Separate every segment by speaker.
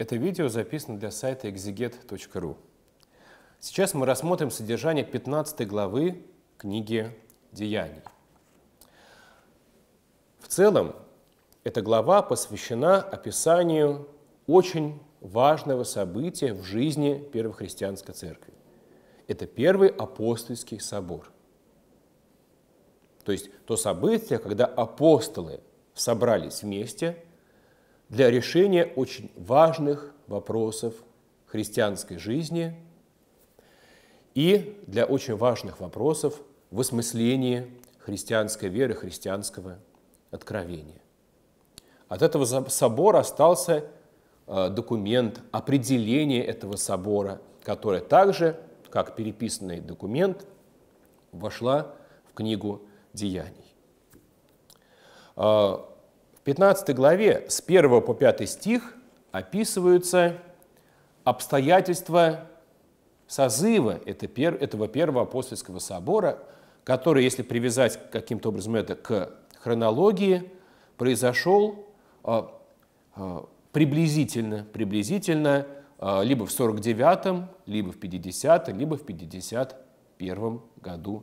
Speaker 1: Это видео записано для сайта exeget.ru. Сейчас мы рассмотрим содержание 15 главы книги «Деяний». В целом, эта глава посвящена описанию очень важного события в жизни первой христианской Церкви. Это первый апостольский собор. То есть то событие, когда апостолы собрались вместе – для решения очень важных вопросов христианской жизни и для очень важных вопросов в осмыслении христианской веры, христианского откровения. От этого собора остался э, документ, определение этого собора, которое также, как переписанный документ, вошла в книгу деяний. Э, в 15 главе с 1 по 5 стих описываются обстоятельства созыва этого первого апостольского собора, который, если привязать каким-то образом это к хронологии, произошел а, а, приблизительно, приблизительно а, либо в 49-м, либо в 50-м, либо в 51-м году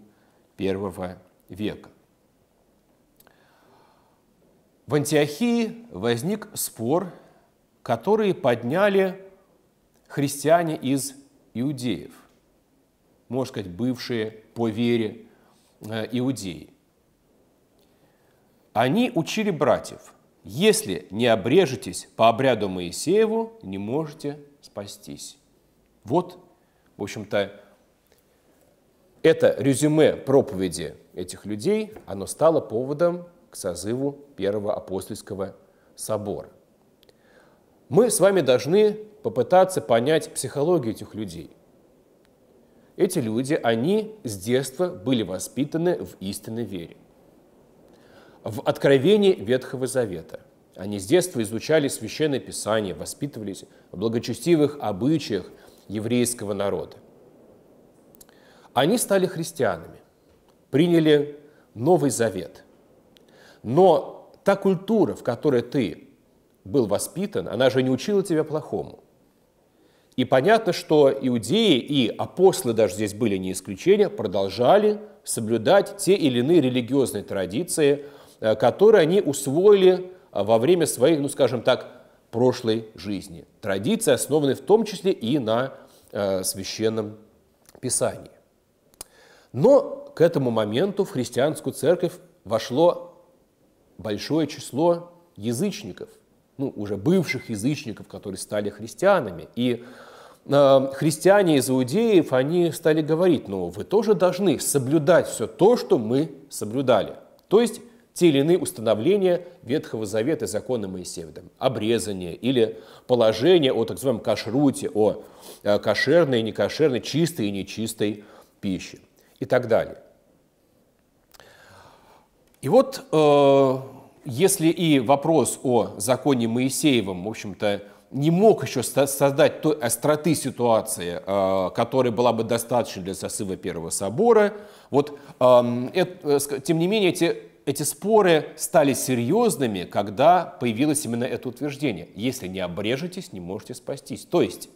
Speaker 1: первого века. В Антиохии возник спор, который подняли христиане из иудеев, можно сказать, бывшие по вере э, иудеи. Они учили братьев, если не обрежетесь по обряду Моисееву, не можете спастись. Вот, в общем-то, это резюме проповеди этих людей, оно стало поводом созыву Первого апостольского собора. Мы с вами должны попытаться понять психологию этих людей. Эти люди, они с детства были воспитаны в истинной вере. В откровении Ветхого Завета они с детства изучали Священное Писание, воспитывались в благочестивых обычаях еврейского народа. Они стали христианами, приняли Новый Завет – но та культура, в которой ты был воспитан, она же не учила тебя плохому. И понятно, что иудеи и апостолы даже здесь были не исключения, продолжали соблюдать те или иные религиозные традиции, э, которые они усвоили э, во время своей, ну скажем так, прошлой жизни. Традиции, основанные в том числе и на э, священном писании. Но к этому моменту в христианскую церковь вошло большое число язычников, ну, уже бывших язычников, которые стали христианами. И э, христиане из иудеев, они стали говорить, ну, вы тоже должны соблюдать все то, что мы соблюдали. То есть те или иные установления Ветхого Завета и закона Моисеева, обрезание или положение о так называемом кашруте, о э, кошерной и некошерной, чистой и нечистой пище и так далее. И вот э, если и вопрос о законе Моисеевом, в общем-то, не мог еще создать той остроты ситуации, э, которая была бы достаточна для сосыва Первого собора, вот, эм, э, тем не менее, эти эти споры стали серьезными, когда появилось именно это утверждение. Если не обрежетесь, не можете спастись. То есть,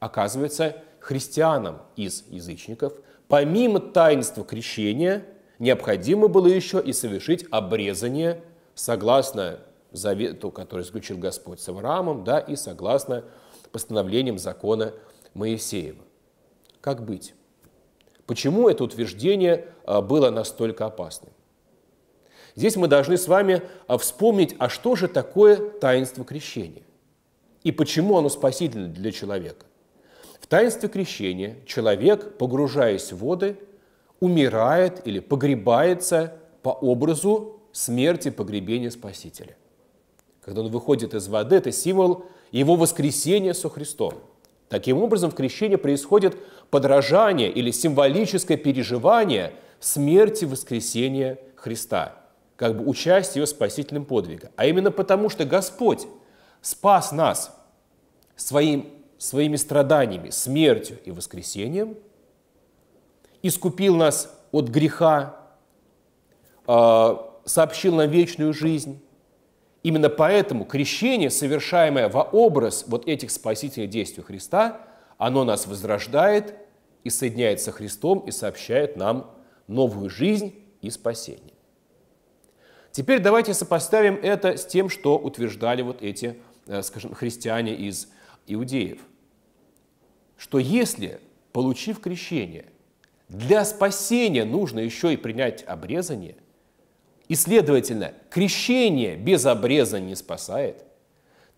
Speaker 1: оказывается, христианам из язычников, помимо таинства крещения, необходимо было еще и совершить обрезание согласно завету, который заключил Господь с Авраамом, да, и согласно постановлениям закона Моисеева. Как быть? Почему это утверждение а, было настолько опасным? Здесь мы должны с вами а, вспомнить, а что же такое таинство крещения? И почему оно спасительно для человека? В таинстве крещения человек, погружаясь в воды – умирает или погребается по образу смерти погребения Спасителя. Когда он выходит из воды, это символ его воскресения со Христом. Таким образом, в крещении происходит подражание или символическое переживание смерти воскресения Христа, как бы участие его спасительным подвига. А именно потому, что Господь спас нас своим, своими страданиями, смертью и воскресением – искупил нас от греха, а, сообщил нам вечную жизнь. Именно поэтому крещение, совершаемое во образ вот этих спасительных действий Христа, оно нас возрождает и соединяет со Христом и сообщает нам новую жизнь и спасение. Теперь давайте сопоставим это с тем, что утверждали вот эти, э, скажем, христиане из иудеев. Что если, получив крещение, для спасения нужно еще и принять обрезание. И, следовательно, крещение без обрезания не спасает.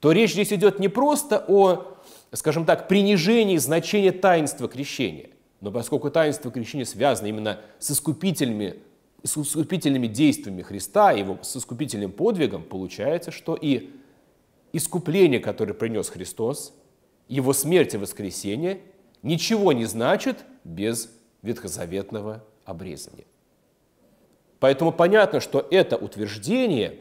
Speaker 1: То речь здесь идет не просто о, скажем так, принижении значения таинства крещения. Но поскольку таинство крещения связано именно с искупительными, с искупительными действиями Христа, его, с искупительным подвигом, получается, что и искупление, которое принес Христос, его смерть и воскресение, ничего не значит без ветхозаветного обрезания. Поэтому понятно, что это утверждение,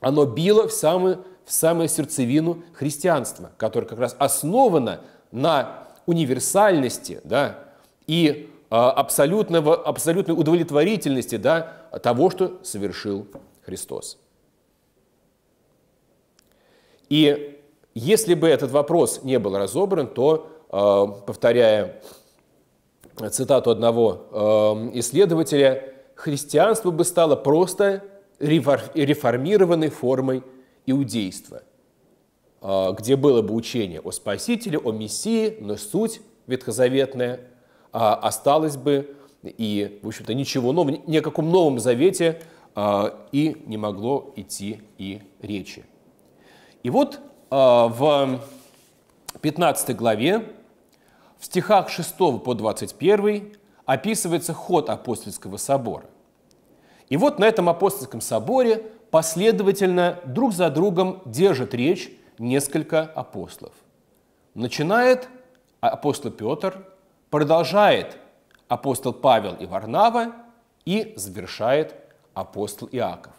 Speaker 1: оно било в самую, в самую сердцевину христианства, которое как раз основано на универсальности да, и а, абсолютного, абсолютной удовлетворительности да, того, что совершил Христос. И если бы этот вопрос не был разобран, то, а, повторяя цитату одного эм, исследователя, христианство бы стало просто реформированной формой иудейства, э, где было бы учение о Спасителе, о Мессии, но суть ветхозаветная а осталась бы, и, в общем-то, ничего нового, ни о каком новом завете э, и не могло идти и речи. И вот э, в 15 главе в стихах 6 по 21 описывается ход апостольского собора. И вот на этом апостольском соборе последовательно друг за другом держат речь несколько апостолов. Начинает апостол Петр, продолжает апостол Павел и Варнава и завершает апостол Иаков.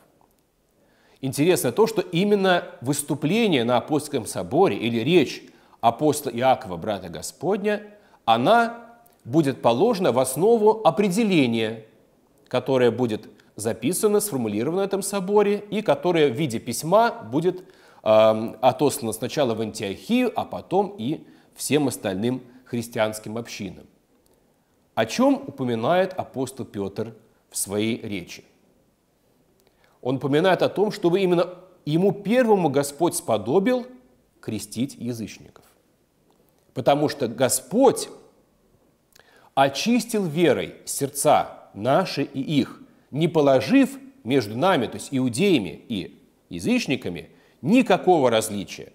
Speaker 1: Интересно то, что именно выступление на апостольском соборе или речь апостола Иакова, брата Господня, она будет положена в основу определения, которое будет записано, сформулировано в этом соборе, и которое в виде письма будет э, отослано сначала в Антиохию, а потом и всем остальным христианским общинам. О чем упоминает апостол Петр в своей речи? Он упоминает о том, чтобы именно ему первому Господь сподобил крестить язычников потому что Господь очистил верой сердца наши и их, не положив между нами, то есть иудеями и язычниками, никакого различия.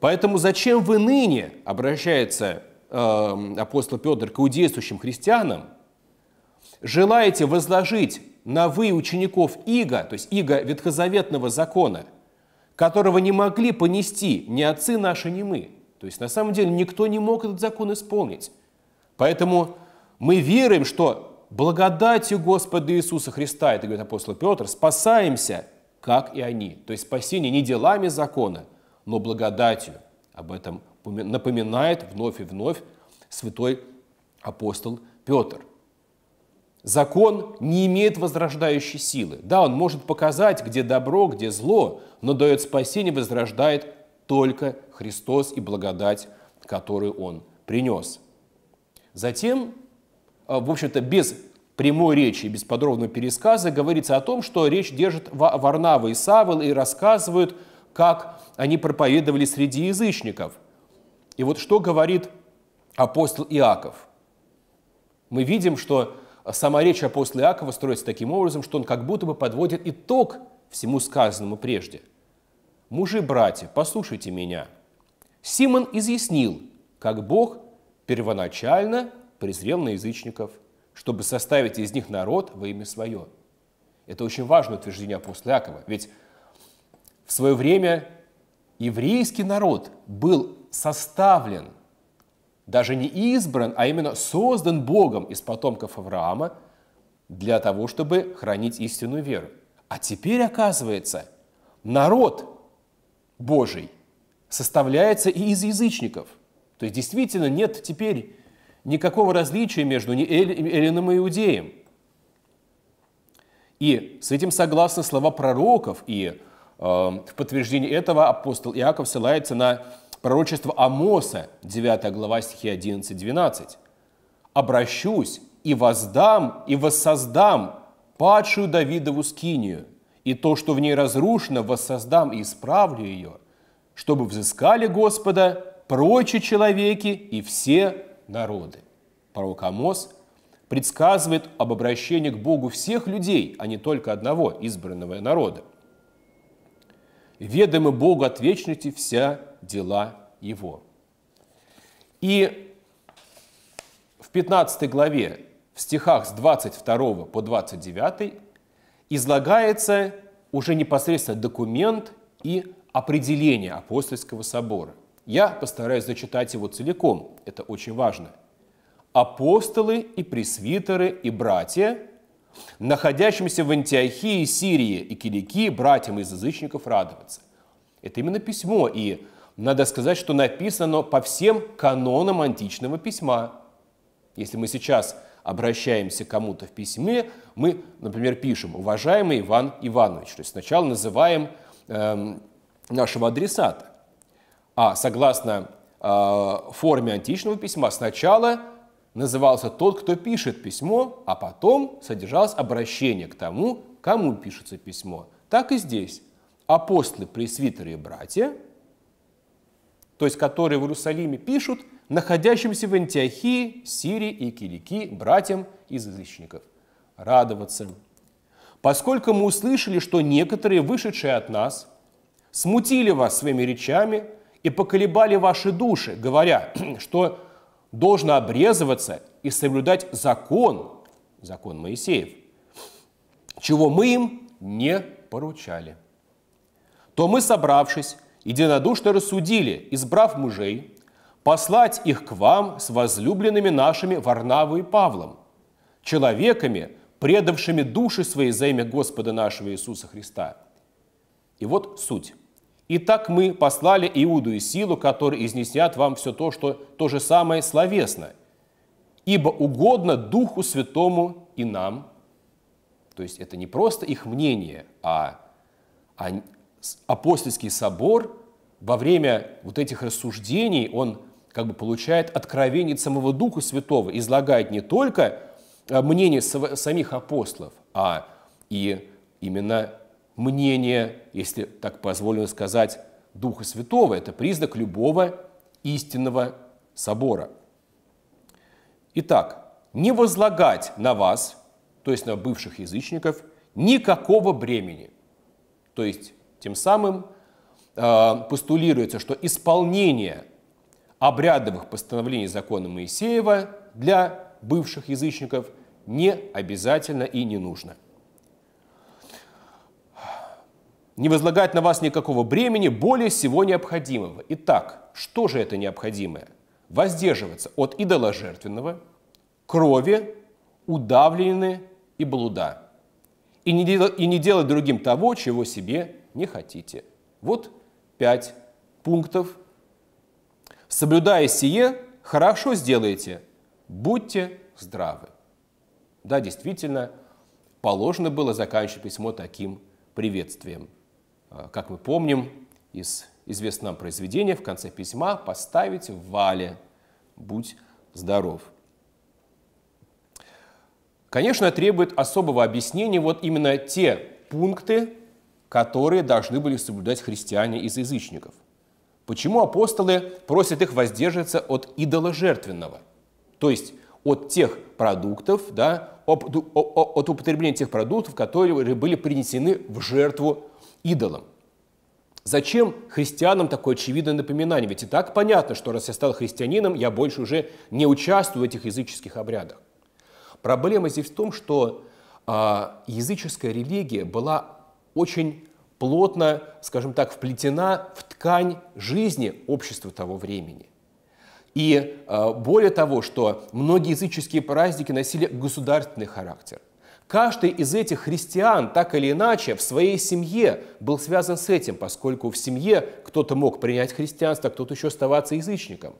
Speaker 1: Поэтому зачем вы ныне, обращается э, апостол Петр к иудействующим христианам, желаете возложить на вы учеников Иго, то есть Иго ветхозаветного закона – которого не могли понести ни отцы наши, ни мы. То есть на самом деле никто не мог этот закон исполнить. Поэтому мы верим, что благодатью Господа Иисуса Христа, это говорит апостол Петр, спасаемся, как и они. То есть спасение не делами закона, но благодатью. Об этом напоминает вновь и вновь святой апостол Петр. Закон не имеет возрождающей силы. Да, он может показать, где добро, где зло, но дает спасение, возрождает только Христос и благодать, которую он принес. Затем, э, в общем-то, без прямой речи, без подробного пересказа, говорится о том, что речь держит Варнава и Савел и рассказывают, как они проповедовали среди язычников. И вот что говорит апостол Иаков. Мы видим, что Сама речь апостола Иакова строится таким образом, что он как будто бы подводит итог всему сказанному прежде. «Мужи, братья, послушайте меня. Симон изъяснил, как Бог первоначально презрел на язычников, чтобы составить из них народ во имя свое». Это очень важное утверждение апостола Иакова, ведь в свое время еврейский народ был составлен – даже не избран, а именно создан Богом из потомков Авраама для того, чтобы хранить истинную веру. А теперь, оказывается, народ Божий составляется и из язычников. То есть действительно нет теперь никакого различия между эллином и иудеем. И с этим согласны слова пророков, и э, в подтверждение этого апостол Иаков ссылается на Пророчество Амоса, 9 глава стихи 11-12. «Обращусь и воздам, и воссоздам падшую Давидову скинию, и то, что в ней разрушено, воссоздам и исправлю ее, чтобы взыскали Господа прочие человеки и все народы». Пророк Амос предсказывает об обращении к Богу всех людей, а не только одного избранного народа. «Ведомы Богу от вечности вся дела его. И в 15 главе, в стихах с 22 по 29, излагается уже непосредственно документ и определение апостольского собора. Я постараюсь зачитать его целиком, это очень важно. «Апостолы и пресвитеры и братья, находящимся в Антиохии, Сирии и Киликии, братьям из язычников радоваться». Это именно письмо, и надо сказать, что написано по всем канонам античного письма. Если мы сейчас обращаемся к кому-то в письме, мы, например, пишем «Уважаемый Иван Иванович», то есть сначала называем э, нашего адресата. А согласно э, форме античного письма сначала назывался тот, кто пишет письмо, а потом содержалось обращение к тому, кому пишется письмо. Так и здесь. Апостолы, пресвитеры и братья – то есть которые в Иерусалиме пишут находящимся в Антиохии, Сирии и Килики братьям из язычников. Радоваться. Поскольку мы услышали, что некоторые, вышедшие от нас, смутили вас своими речами и поколебали ваши души, говоря, что должно обрезываться и соблюдать закон, закон Моисеев, чего мы им не поручали. То мы, собравшись, единодушно рассудили, избрав мужей, послать их к вам с возлюбленными нашими Варнавой и Павлом, человеками, предавшими души свои за имя Господа нашего Иисуса Христа. И вот суть. Итак, мы послали Иуду и силу, которые изнеснят вам все то, что то же самое словесно. Ибо угодно Духу Святому и нам. То есть это не просто их мнение, а, а апостольский собор во время вот этих рассуждений, он как бы получает откровение самого Духа Святого, излагает не только э, мнение самих апостолов, а и именно мнение, если так позволено сказать, Духа Святого. Это признак любого истинного собора. Итак, не возлагать на вас, то есть на бывших язычников, никакого бремени. То есть тем самым э, постулируется, что исполнение обрядовых постановлений закона Моисеева для бывших язычников не обязательно и не нужно. Не возлагать на вас никакого бремени более всего необходимого. Итак, что же это необходимое? Воздерживаться от идоложертвенного, крови, удавлены и блуда. И не, делать, и не делать другим того, чего себе не хотите. Вот пять пунктов. Соблюдая сие, хорошо сделаете. Будьте здравы. Да, действительно, положено было заканчивать письмо таким приветствием. А, как мы помним из известного произведения, в конце письма поставить в вале «Будь здоров». Конечно, требует особого объяснения вот именно те пункты, которые должны были соблюдать христиане из язычников. Почему апостолы просят их воздерживаться от идола жертвенного, то есть от тех продуктов, да, от употребления тех продуктов, которые были принесены в жертву идолам. Зачем христианам такое очевидное напоминание? Ведь и так понятно, что раз я стал христианином, я больше уже не участвую в этих языческих обрядах. Проблема здесь в том, что а, языческая религия была очень плотно, скажем так, вплетена в ткань жизни общества того времени. И э, более того, что многие языческие праздники носили государственный характер. Каждый из этих христиан так или иначе в своей семье был связан с этим, поскольку в семье кто-то мог принять христианство, кто-то еще оставаться язычником.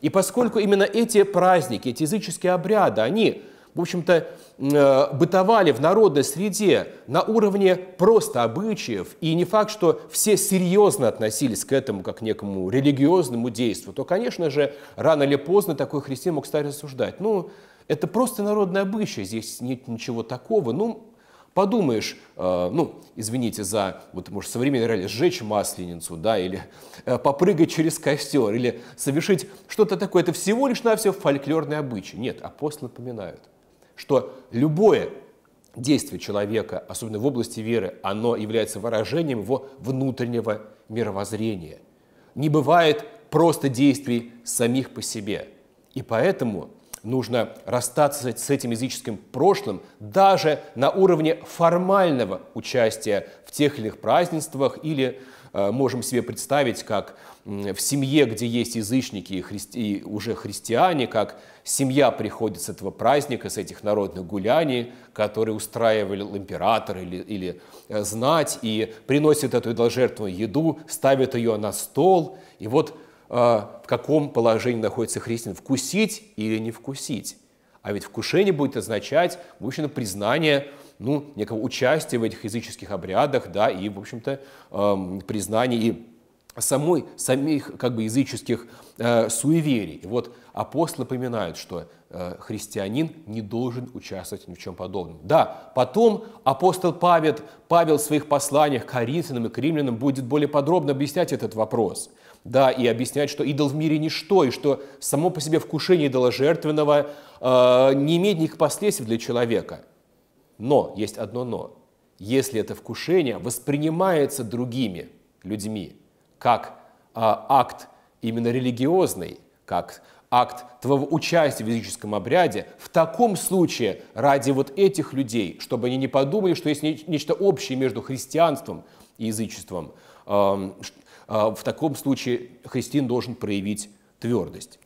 Speaker 1: И поскольку именно эти праздники, эти языческие обряды, они в общем-то, э, бытовали в народной среде на уровне просто обычаев, и не факт, что все серьезно относились к этому как к некому религиозному действию. то, конечно же, рано или поздно такой христиан мог стать рассуждать. Ну, это просто народное обычай, здесь нет ничего такого. Ну, подумаешь, э, ну, извините за, вот, может, современный реалии, сжечь масленицу, да, или э, попрыгать через костер, или совершить что-то такое. Это всего лишь на все фольклорные обычаи. Нет, апостолы напоминают что любое действие человека, особенно в области веры, оно является выражением его внутреннего мировоззрения. Не бывает просто действий самих по себе. И поэтому нужно расстаться с этим языческим прошлым даже на уровне формального участия в тех или иных празднествах или Э, можем себе представить, как в семье, где есть язычники и, христи, и уже христиане, как семья приходит с этого праздника, с этих народных гуляний, которые устраивал император или, или э, знать, и приносит эту идоложертвенную еду, ставит ее на стол, и вот э, в каком положении находится христиан, вкусить или не вкусить. А ведь вкушение будет означать, в общем, признание ну, некого участия в этих языческих обрядах, да, и, в общем-то, эм, признания и самой, самих как бы языческих э, суеверий. И вот апостолы поминают, что э, христианин не должен участвовать ни в чем подобном. Да, потом апостол Павел, Павел в своих посланиях к Коринфянам и к римлянам будет более подробно объяснять этот вопрос. Да, и объяснять, что идол в мире ничто, и что само по себе вкушение идола жертвенного э, не имеет никаких последствий для человека – но, есть одно но. Если это вкушение воспринимается другими людьми как а, акт именно религиозный, как акт твоего участия в языческом обряде, в таком случае ради вот этих людей, чтобы они не подумали, что есть нечто общее между христианством и язычеством, а, в таком случае христиан должен проявить твердость.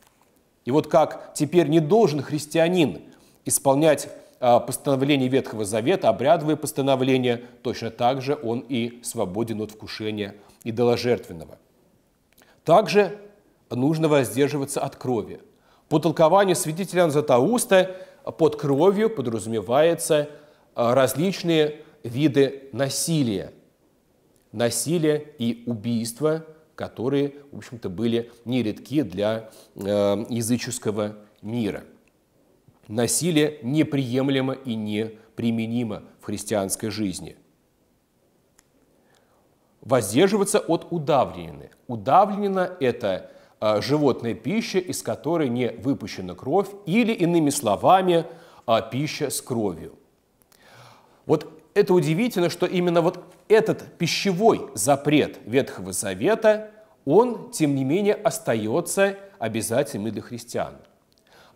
Speaker 1: И вот как теперь не должен христианин исполнять а, Постановлений Ветхого Завета, обрядовые постановления, точно так же он и свободен от вкушения идоложертвенного. Также нужно воздерживаться от крови. По толкованию святителя Златоуста под кровью подразумевается а, различные виды насилия. Насилие и убийства, которые, в общем-то, были нередки для э, языческого мира – Насилие неприемлемо и неприменимо в христианской жизни. Воздерживаться от удавленины. Удавленина – это а, животная пища, из которой не выпущена кровь, или, иными словами, а, пища с кровью. Вот это удивительно, что именно вот этот пищевой запрет Ветхого Завета, он, тем не менее, остается обязательным и для христиан.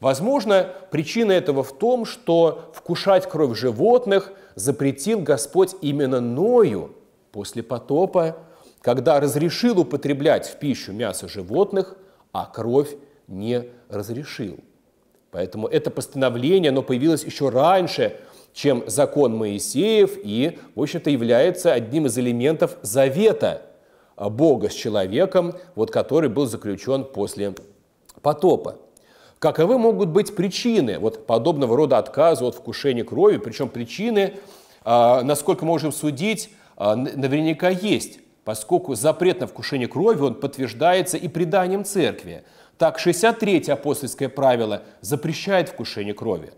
Speaker 1: Возможно, причина этого в том, что вкушать кровь животных запретил Господь именно Ною после потопа, когда разрешил употреблять в пищу мясо животных, а кровь не разрешил. Поэтому это постановление, оно появилось еще раньше, чем закон Моисеев, и, в общем-то, является одним из элементов завета Бога с человеком, вот который был заключен после потопа. Каковы могут быть причины вот подобного рода отказа от вкушения крови? Причем причины, а, насколько можем судить, а, наверняка есть, поскольку запрет на вкушение крови он подтверждается и преданием церкви. Так, 63-е апостольское правило запрещает вкушение крови.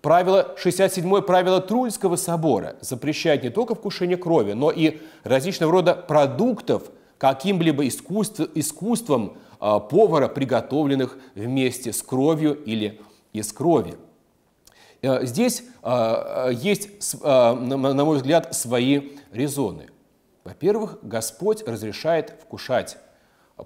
Speaker 1: Правило 67 правило Трульского собора запрещает не только вкушение крови, но и различного рода продуктов каким-либо искусств, искусством, а, повара, приготовленных вместе с кровью или из крови. Э, здесь а, э, есть, а, на мой взгляд, свои резоны. Во-первых, Господь разрешает вкушать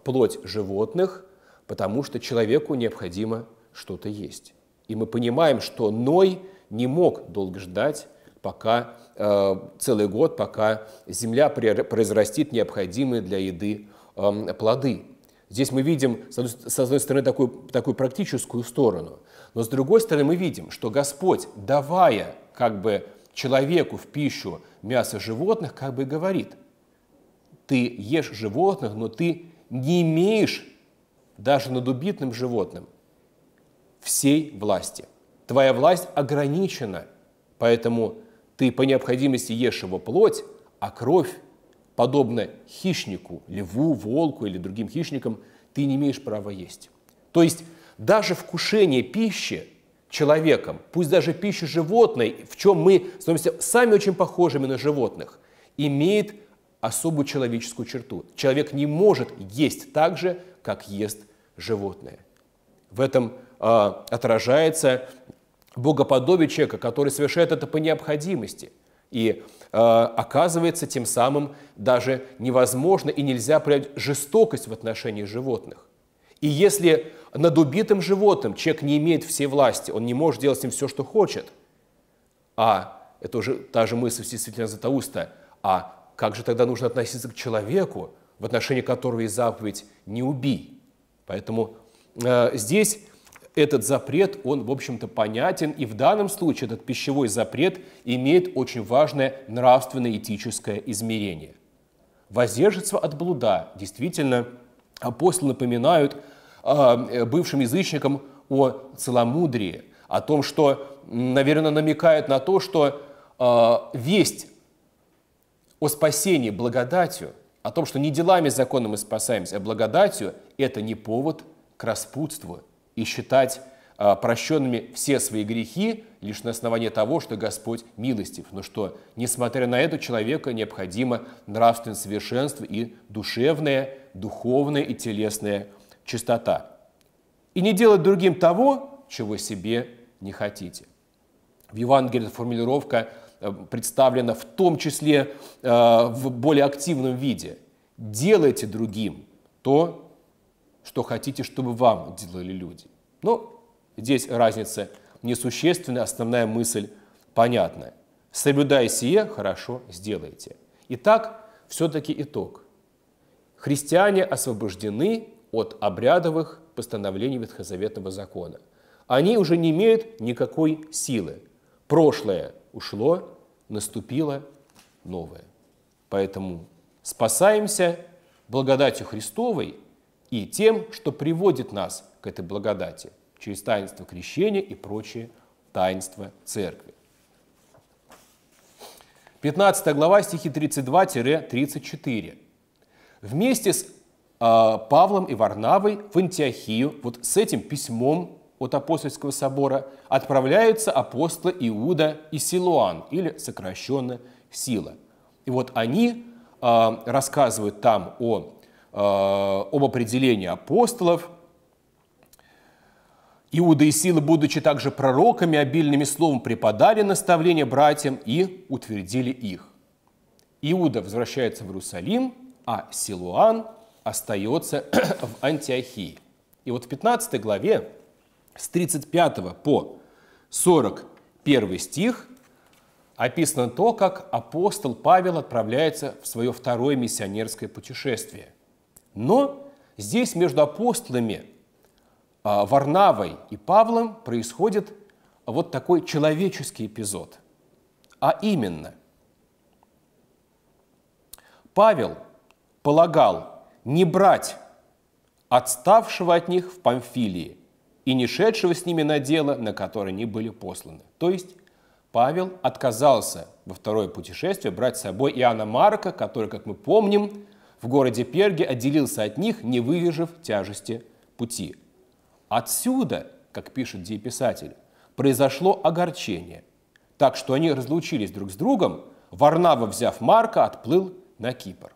Speaker 1: плоть животных, потому что человеку необходимо что-то есть. И мы понимаем, что Ной не мог долго ждать, пока э, целый год, пока земля произрастит необходимые для еды эм, плоды. Здесь мы видим, с одной стороны, такую, такую практическую сторону, но с другой стороны мы видим, что Господь, давая как бы человеку в пищу мясо животных, как бы говорит, ты ешь животных, но ты не имеешь даже над убитым животным всей власти. Твоя власть ограничена, поэтому ты по необходимости ешь его плоть, а кровь подобно хищнику, льву, волку или другим хищникам, ты не имеешь права есть. То есть даже вкушение пищи человеком, пусть даже пищи животной, в чем мы становимся сами очень похожими на животных, имеет особую человеческую черту. Человек не может есть так же, как ест животное. В этом э, отражается богоподобие человека, который совершает это по необходимости – и э, оказывается, тем самым даже невозможно и нельзя проявить жестокость в отношении животных. И если над убитым животным человек не имеет всей власти, он не может делать с ним все, что хочет, а это уже та же мысль действительно Златоуста, а как же тогда нужно относиться к человеку, в отношении которого и заповедь «не убий». Поэтому э, здесь этот запрет, он, в общем-то, понятен, и в данном случае этот пищевой запрет имеет очень важное нравственно-этическое измерение. Воздержится от блуда. Действительно, апостолы напоминают а, э, бывшим язычникам о целомудрии, о том, что, наверное, намекают на то, что э, весть о спасении благодатью, о том, что не делами законом мы спасаемся, а благодатью, это не повод к распутству – и считать а, прощенными все свои грехи лишь на основании того, что Господь милостив, но что, несмотря на это, человека необходимо нравственное совершенство и душевная, духовная и телесная чистота. И не делать другим того, чего себе не хотите. В Евангелии эта формулировка э, представлена в том числе э, в более активном виде. Делайте другим то, что хотите, чтобы вам делали люди. Но ну, здесь разница несущественная, основная мысль понятная. Соблюдая сие, хорошо сделаете. Итак, все-таки итог. Христиане освобождены от обрядовых постановлений Ветхозаветного закона. Они уже не имеют никакой силы. Прошлое ушло, наступило новое. Поэтому спасаемся благодатью Христовой – и тем, что приводит нас к этой благодати через таинство крещения и прочие таинства церкви. 15 глава, стихи 32-34. Вместе с э, Павлом и Варнавой в Антиохию, вот с этим письмом от апостольского собора, отправляются апостолы Иуда и Силуан, или сокращенно Сила. И вот они э, рассказывают там о Э, об определении апостолов. Иуда и Сила, будучи также пророками, обильными словом преподали наставления братьям и утвердили их. Иуда возвращается в Иерусалим, а Силуан остается в Антиохии. И вот в 15 главе с 35 по 41 стих описано то, как апостол Павел отправляется в свое второе миссионерское путешествие. Но здесь между апостолами а, Варнавой и Павлом происходит вот такой человеческий эпизод. А именно, Павел полагал не брать отставшего от них в Памфилии и не шедшего с ними на дело, на которое они были посланы. То есть Павел отказался во второе путешествие брать с собой Иоанна Марка, который, как мы помним, в городе Перге отделился от них, не выдержав тяжести пути. Отсюда, как пишет дееписатель, произошло огорчение, так что они разлучились друг с другом, Варнава, взяв Марка, отплыл на Кипр.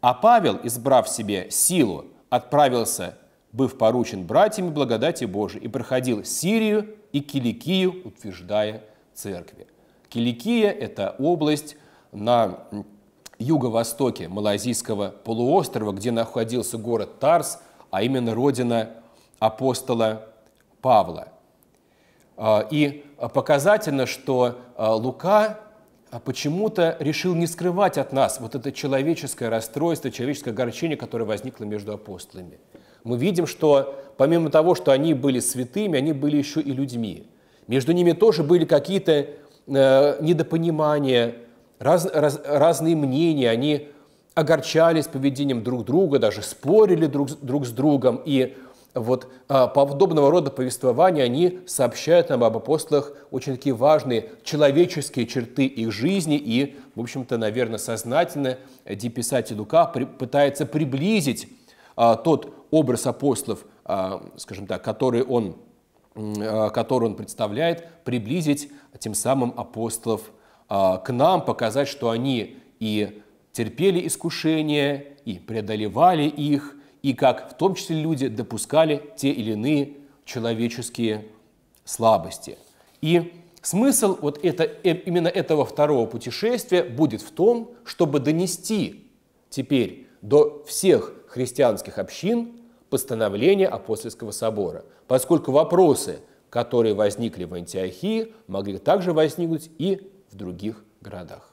Speaker 1: А Павел, избрав себе силу, отправился, быв поручен братьями благодати Божией, и проходил Сирию и Киликию, утверждая церкви. Киликия – это область на юго-востоке Малайзийского полуострова, где находился город Тарс, а именно родина апостола Павла. А, и показательно, что а, Лука а, почему-то решил не скрывать от нас вот это человеческое расстройство, человеческое огорчение, которое возникло между апостолами. Мы видим, что помимо того, что они были святыми, они были еще и людьми. Между ними тоже были какие-то э, недопонимания, раз, раз, разные мнения, они огорчались поведением друг друга, даже спорили друг, друг с другом. И вот а, подобного рода повествования, они сообщают нам об апостолах очень такие важные человеческие черты их жизни. И, в общем-то, наверное, сознательно деписатель Лука при, пытается приблизить а, тот образ апостолов, а, скажем так, который он, а, который он представляет, приблизить тем самым апостолов а, к нам, показать, что они и терпели искушения, и преодолевали их, и как в том числе люди допускали те или иные человеческие слабости. И смысл вот это, э, именно этого второго путешествия будет в том, чтобы донести теперь до всех христианских общин постановление Апостольского собора, поскольку вопросы, которые возникли в Антиохии, могли также возникнуть и в других городах.